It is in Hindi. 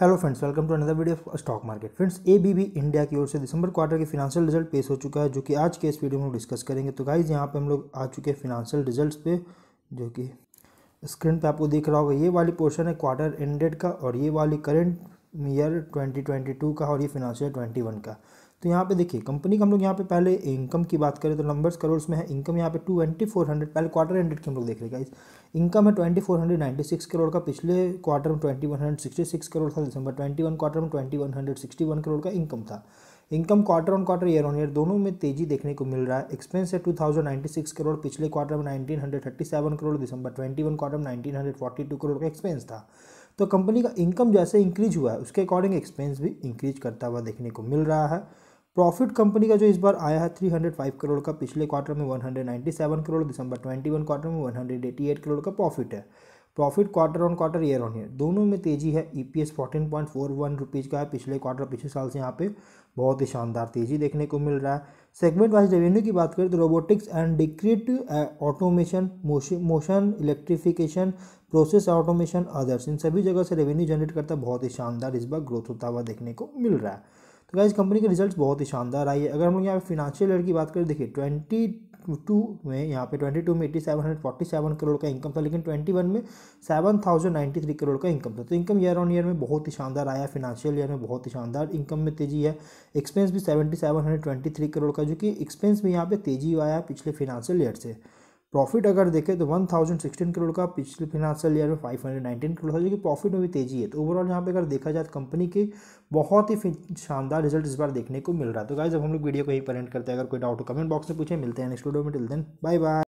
hello friends welcome to another video stock market friends ABB India की ओर से दिसंबर क्वार्टर के फिनेंशियल रिजल्ट पेश हो चुका है जो कि आज के इस वीडियो में हम डिस्कस करेंगे तो गाइज यहाँ पे हम लोग आ चुके हैं फिनेंशियल रिजल्ट्स पे जो कि स्क्रीन पे आपको दिख रहा होगा ये वाली पोर्शन है क्वार्टर एंडेड का और ये वाली current year twenty twenty two का और ये फिनांशियल वन का तो यहाँ पे देखिए कंपनी का हम लोग यहाँ पे पहले इनकम की बात करें तो नंबर्स करोड़ में है इनकम यहाँ पे ट्वेंटी फोर हंड्रेड पहले क्वार्टर हंड्रेड की हम लोग देख रहे गाइस इनकम है twenty four hundred ninety six crore का पिछले क्वार्टर में twenty one hundred sixty six crore था दिसंबर ट्वेंटी वन क्वार्टर में twenty one hundred sixty one crore का इनकम था income quarter on quarter year on year दोनों में तेजी देखने को मिल रहा है एक्सपेंस है two thousand ninety six crore पिछले क्वार्टर में nineteen hundred thirty seven crore दिसंबर ट्वेंटी वन क्वार्टर में nineteen hundred forty two crore का एक्सपेंस था तो कंपनी का इनकम जैसे इंक्रीज हुआ है उसके अकॉर्डिंग एक्सपेंस भी इंक्रीज करता हुआ देखने को मिल रहा है प्रॉफिट कंपनी का जो इस बार आया है 305 करोड़ का पिछले क्वार्टर में 197 करोड़ दिसंबर 21 क्वार्टर में 188 करोड़ का प्रॉफिट है profit quarter on quarter year on year दोनों में तेज़ी है E P S fourteen point four one rupees का है पिछले क्वार्टर पिछले साल से यहाँ पे बहुत ही शानदार तेज़ी देखने को मिल रहा है सेगमेंट वाइज रेवेन्यू की बात करें तो robotics and discrete automation motion electrification process automation others इन सभी जगह से रेवेन्यू जनरेट करता है बहुत ही शानदार इस बार ग्रोथ होता हुआ देखने को मिल रहा है तो इस कंपनी के रिजल्ट बहुत ही शानदार आई है अगर हम लोग यहाँ पे फिनेंशियल ईयर की बात करें देखिए ट्वेंटी टू में यहाँ पे ट्वेंटी टू में eighty seven hundred forty seven crore का इनकम था लेकिन ट्वेंटी वन में seven thousand ninety three crore का इनकम था तो इनकम ईयर ऑन ईयर में बहुत ही शानदार आया फिनेंशियल ईयर में बहुत ही शानदार इनकम में तेजी है एक्सपेंस भी seventy seven hundred twenty three crore का जो कि एक्सपेंस में यहाँ पे तेजी आया पिछले फिनांशियल ईयर से प्रॉफिट अगर देखें तो 1016 करोड़ का पिछले फिनेंशियल ईयर में 519 करोड़ था जो कि प्रॉफिट में भी तेजी है तो ओवरऑल यहाँ पे अगर देखा जाए तो कंपनी के बहुत ही शानदार रिजल्ट इस बार देखने को मिल रहा है तो गाइज अब हम लोग वीडियो को ही पर करते हैं अगर कोई डाउट हो कमेंट बॉक्स में पूछे मिलते हैं नेक्स्ट वीडियो में टिल देन बाय बाय